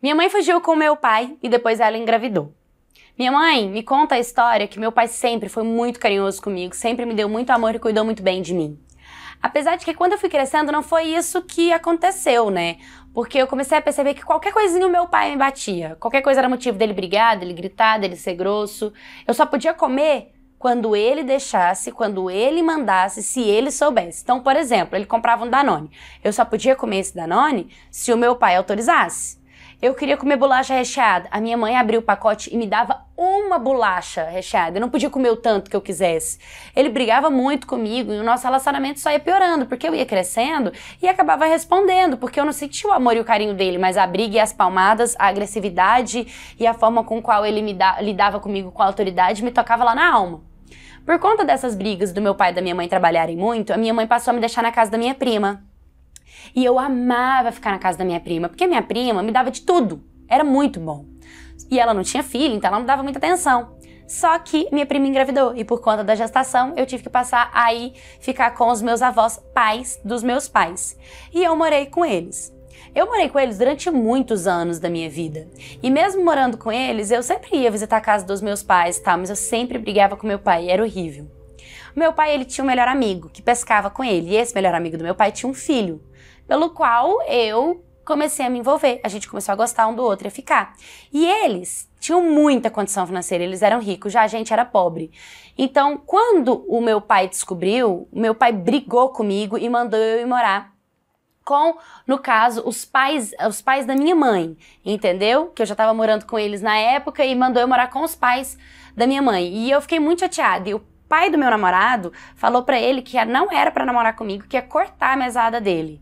Minha mãe fugiu com meu pai e depois ela engravidou. Minha mãe me conta a história que meu pai sempre foi muito carinhoso comigo, sempre me deu muito amor e cuidou muito bem de mim. Apesar de que quando eu fui crescendo não foi isso que aconteceu, né? Porque eu comecei a perceber que qualquer coisinha o meu pai me batia. Qualquer coisa era motivo dele brigar, dele gritar, dele ser grosso. Eu só podia comer quando ele deixasse, quando ele mandasse, se ele soubesse. Então, por exemplo, ele comprava um Danone. Eu só podia comer esse Danone se o meu pai autorizasse. Eu queria comer bolacha recheada. A minha mãe abria o pacote e me dava uma bolacha recheada. Eu não podia comer o tanto que eu quisesse. Ele brigava muito comigo e o nosso relacionamento só ia piorando, porque eu ia crescendo e acabava respondendo, porque eu não sentia o amor e o carinho dele, mas a briga e as palmadas, a agressividade e a forma com qual ele me da, lidava comigo com a autoridade me tocava lá na alma. Por conta dessas brigas do meu pai e da minha mãe trabalharem muito, a minha mãe passou a me deixar na casa da minha prima. E eu amava ficar na casa da minha prima, porque minha prima me dava de tudo. Era muito bom. E ela não tinha filho, então ela não dava muita atenção. Só que minha prima engravidou e por conta da gestação eu tive que passar aí ficar com os meus avós, pais dos meus pais. E eu morei com eles. Eu morei com eles durante muitos anos da minha vida. E mesmo morando com eles, eu sempre ia visitar a casa dos meus pais, tá? mas eu sempre brigava com meu pai, era horrível. Meu pai, ele tinha um melhor amigo que pescava com ele, e esse melhor amigo do meu pai tinha um filho pelo qual eu comecei a me envolver. A gente começou a gostar um do outro e a ficar. E eles tinham muita condição financeira, eles eram ricos, já a gente era pobre. Então, quando o meu pai descobriu, meu pai brigou comigo e mandou eu ir morar com, no caso, os pais, os pais da minha mãe, entendeu? Que eu já estava morando com eles na época e mandou eu morar com os pais da minha mãe. E eu fiquei muito chateada. E o pai do meu namorado falou para ele que não era para namorar comigo, que ia cortar a mesada dele.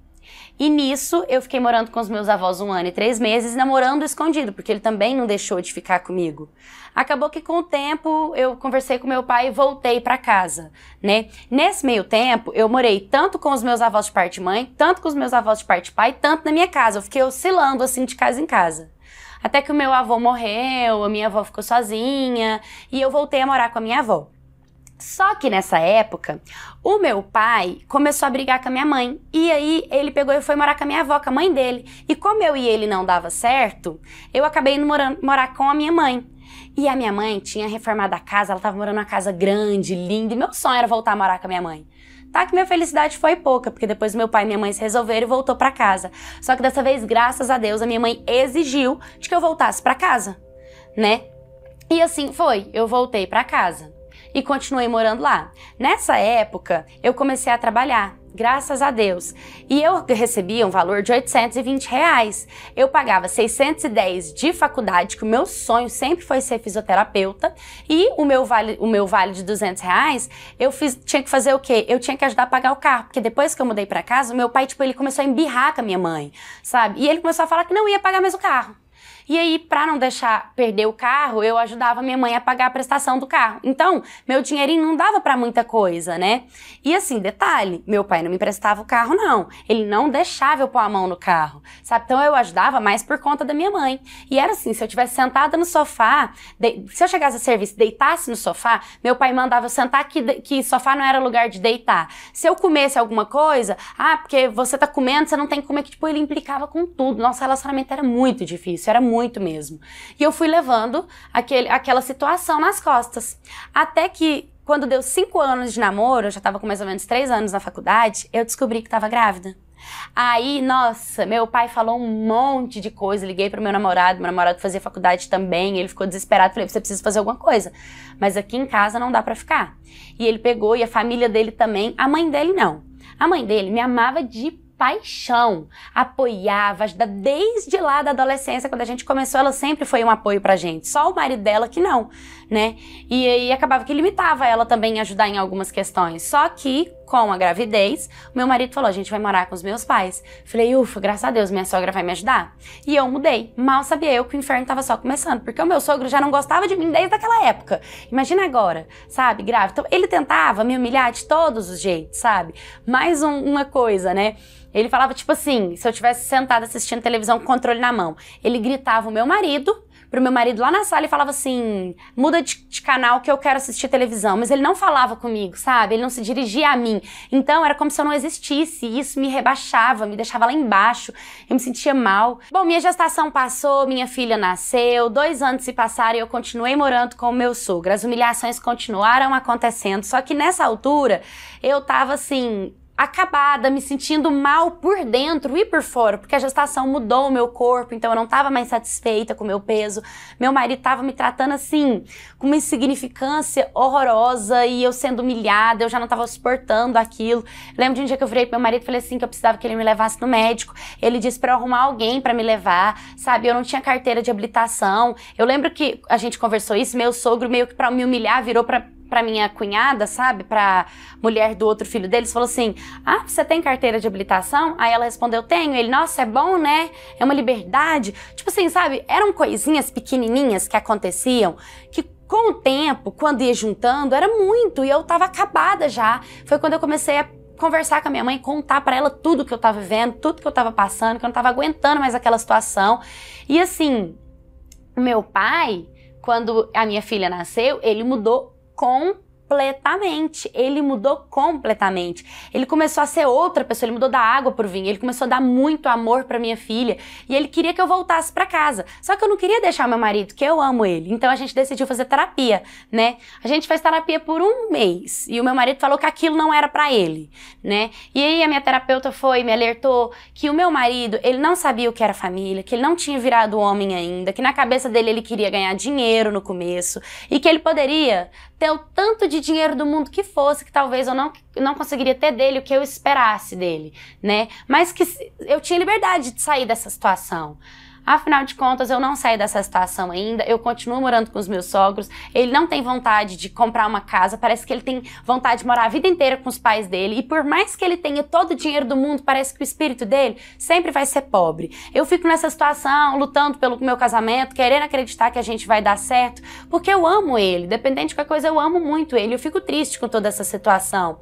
E nisso eu fiquei morando com os meus avós um ano e três meses, namorando escondido, porque ele também não deixou de ficar comigo. Acabou que com o tempo eu conversei com meu pai e voltei para casa, né? Nesse meio tempo eu morei tanto com os meus avós de parte mãe, tanto com os meus avós de parte pai, tanto na minha casa. Eu fiquei oscilando assim de casa em casa. Até que o meu avô morreu, a minha avó ficou sozinha e eu voltei a morar com a minha avó. Só que nessa época, o meu pai começou a brigar com a minha mãe. E aí ele pegou e foi morar com a minha avó, com a mãe dele. E como eu e ele não dava certo, eu acabei indo morar, morar com a minha mãe. E a minha mãe tinha reformado a casa, ela estava morando numa casa grande, linda, e meu sonho era voltar a morar com a minha mãe. Tá que minha felicidade foi pouca, porque depois meu pai e minha mãe se resolveram e voltou para casa. Só que dessa vez, graças a Deus, a minha mãe exigiu de que eu voltasse para casa, né? E assim foi, eu voltei para casa e continuei morando lá. Nessa época, eu comecei a trabalhar graças a Deus. E eu recebia um valor de 820 reais. Eu pagava 610 de faculdade, que o meu sonho sempre foi ser fisioterapeuta, e o meu vale, o meu vale de 200 reais, eu fiz, tinha que fazer o quê? Eu tinha que ajudar a pagar o carro, porque depois que eu mudei para casa, o meu pai, tipo, ele começou a embirrar com a minha mãe, sabe? E ele começou a falar que não ia pagar mais o carro. E aí, para não deixar perder o carro, eu ajudava minha mãe a pagar a prestação do carro. Então, meu dinheirinho não dava para muita coisa, né? E assim, detalhe, meu pai não me emprestava o carro, não. Ele não deixava eu pôr a mão no carro, sabe? Então, eu ajudava mais por conta da minha mãe. E era assim, se eu tivesse sentada no sofá, de... se eu chegasse a serviço deitasse no sofá, meu pai mandava eu sentar que, de... que sofá não era lugar de deitar. Se eu comesse alguma coisa, ah, porque você tá comendo, você não tem que comer, que tipo, ele implicava com tudo. Nosso relacionamento era muito difícil, era muito muito mesmo. E eu fui levando aquele, aquela situação nas costas. Até que, quando deu cinco anos de namoro, eu já estava com mais ou menos três anos na faculdade, eu descobri que estava grávida. Aí, nossa, meu pai falou um monte de coisa. Liguei para meu namorado, meu namorado fazia faculdade também. Ele ficou desesperado. Falei, você precisa fazer alguma coisa. Mas aqui em casa não dá para ficar. E ele pegou, e a família dele também. A mãe dele não. A mãe dele me amava de paixão. Apoiava, desde lá da adolescência, quando a gente começou, ela sempre foi um apoio pra gente. Só o marido dela que não, né? E aí acabava que limitava ela também em ajudar em algumas questões. Só que, com a gravidez, meu marido falou: a gente vai morar com os meus pais. Falei, ufa, graças a Deus, minha sogra vai me ajudar. E eu mudei. Mal sabia eu que o inferno tava só começando, porque o meu sogro já não gostava de mim desde aquela época. Imagina agora, sabe? Grávida. Então, ele tentava me humilhar de todos os jeitos, sabe? Mais um, uma coisa, né? Ele falava, tipo assim, se eu tivesse sentada assistindo televisão com controle na mão. Ele gritava o meu marido, pro meu marido lá na sala e falava assim: muda de, de, canal que eu quero assistir televisão. Mas ele não falava comigo, sabe? Ele não se dirigia a mim. Então era como se eu não existisse. E isso me rebaixava, me deixava lá embaixo. Eu me sentia mal. Bom, minha gestação passou, minha filha nasceu, dois anos se passaram e eu continuei morando com o meu sogro. As humilhações continuaram acontecendo. Só que nessa altura eu tava assim acabada, me sentindo mal por dentro e por fora, porque a gestação mudou o meu corpo, então eu não estava mais satisfeita com o meu peso. Meu marido estava me tratando assim, com uma insignificância horrorosa e eu sendo humilhada, eu já não estava suportando aquilo. Lembro de um dia que eu virei pro meu marido e falei assim que eu precisava que ele me levasse no médico. Ele disse para arrumar alguém para me levar, sabe? Eu não tinha carteira de habilitação. Eu lembro que a gente conversou isso, meu sogro meio que para me humilhar virou para pra minha cunhada, sabe? Pra mulher do outro filho deles, falou assim: Ah, você tem carteira de habilitação? Aí ela respondeu: Tenho. Ele, nossa, é bom, né? É uma liberdade. Tipo assim, sabe? Eram coisinhas pequenininhas que aconteciam que com o tempo, quando ia juntando, era muito e eu tava acabada já. Foi quando eu comecei a conversar com a minha mãe, contar para ela tudo que eu tava vivendo, tudo que eu tava passando, que eu não tava aguentando mais aquela situação. E assim, meu pai, quando a minha filha nasceu, ele mudou com completamente. Ele mudou completamente. Ele começou a ser outra pessoa, ele mudou da água o vinho, ele começou a dar muito amor para minha filha e ele queria que eu voltasse para casa. Só que eu não queria deixar meu marido, que eu amo ele. Então a gente decidiu fazer terapia, né? A gente fez terapia por um mês e o meu marido falou que aquilo não era para ele, né? E aí a minha terapeuta foi me alertou que o meu marido, ele não sabia o que era família, que ele não tinha virado homem ainda, que na cabeça dele ele queria ganhar dinheiro no começo e que ele poderia ter o tanto de de dinheiro do mundo que fosse, que talvez eu não, não conseguiria ter dele o que eu esperasse dele, né? Mas que eu tinha liberdade de sair dessa situação. Afinal de contas, eu não saí dessa situação ainda, eu continuo morando com os meus sogros, ele não tem vontade de comprar uma casa, parece que ele tem vontade de morar a vida inteira com os pais dele, e por mais que ele tenha todo o dinheiro do mundo, parece que o espírito dele sempre vai ser pobre. Eu fico nessa situação, lutando pelo meu casamento, querendo acreditar que a gente vai dar certo, porque eu amo ele, dependente de qualquer coisa, eu amo muito ele, eu fico triste com toda essa situação.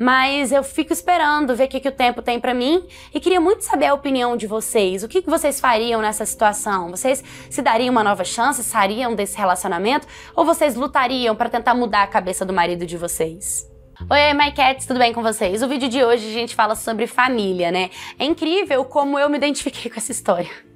Mas eu fico esperando ver o que, que o tempo tem para mim e queria muito saber a opinião de vocês. O que, que vocês fariam nessa situação? Vocês se dariam uma nova chance, sariam desse relacionamento? Ou vocês lutariam para tentar mudar a cabeça do marido de vocês? Oi, my cats, tudo bem com vocês? O vídeo de hoje a gente fala sobre família, né? É incrível como eu me identifiquei com essa história.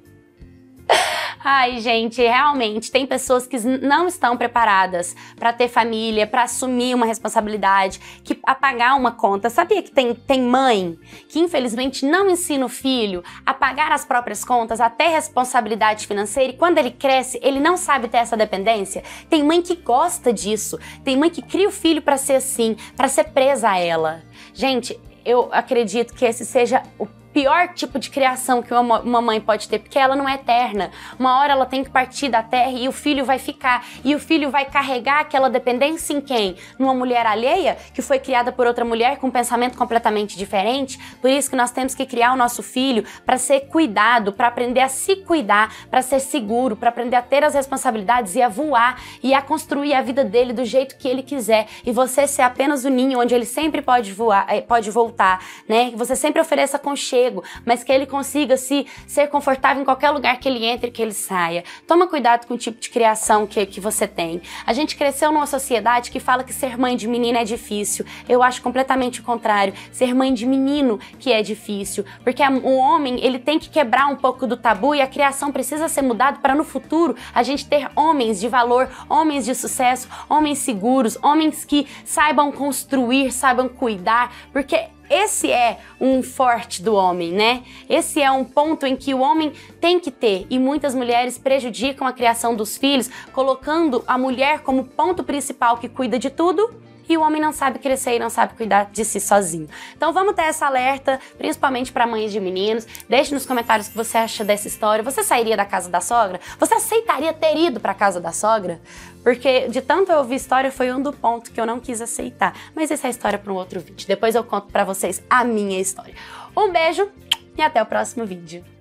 Ai, gente, realmente tem pessoas que não estão preparadas para ter família, para assumir uma responsabilidade, que apagar uma conta. Sabia que tem, tem mãe que infelizmente não ensina o filho a pagar as próprias contas, a ter responsabilidade financeira e quando ele cresce, ele não sabe ter essa dependência? Tem mãe que gosta disso, tem mãe que cria o filho para ser assim, para ser presa a ela. Gente, eu acredito que esse seja o pior tipo de criação que uma, mãe pode ter, porque ela não é eterna. Uma hora ela tem que partir da terra e o filho vai ficar. E o filho vai carregar aquela dependência em quem? Numa mulher alheia que foi criada por outra mulher com um pensamento completamente diferente. Por isso que nós temos que criar o nosso filho para ser cuidado, para aprender a se cuidar, para ser seguro, para aprender a ter as responsabilidades e a voar e a construir a vida dele do jeito que ele quiser. E você ser apenas o ninho onde ele sempre pode voar, eh, pode voltar, né? Que você sempre ofereça conchego emprego, mas que ele consiga se ser confortável em qualquer lugar que ele entre, que ele saia. Toma cuidado com o tipo de criação que, que você tem. A gente cresceu numa sociedade que fala que ser mãe de menina é difícil. Eu acho completamente o contrário. Ser mãe de menino que é difícil, porque o homem ele tem que quebrar um pouco do tabu e a criação precisa ser mudada para no futuro a gente ter homens de valor, homens de sucesso, homens seguros, homens que saibam construir, saibam cuidar, porque esse é um forte do homem, né? Esse é um ponto em que o homem tem que ter e muitas mulheres prejudicam a criação dos filhos, colocando a mulher como ponto principal que cuida de tudo e o homem não sabe crescer e não sabe cuidar de si sozinho. Então vamos ter essa alerta, principalmente para mães de meninos. Deixe nos comentários o que você acha dessa história. Você sairia da casa da sogra? Você aceitaria ter ido para casa da sogra? Porque de tanto eu ouvir história foi um do ponto que eu não quis aceitar. Mas essa é a história para um outro vídeo. Depois eu conto para vocês a minha história. Um beijo e até o próximo vídeo.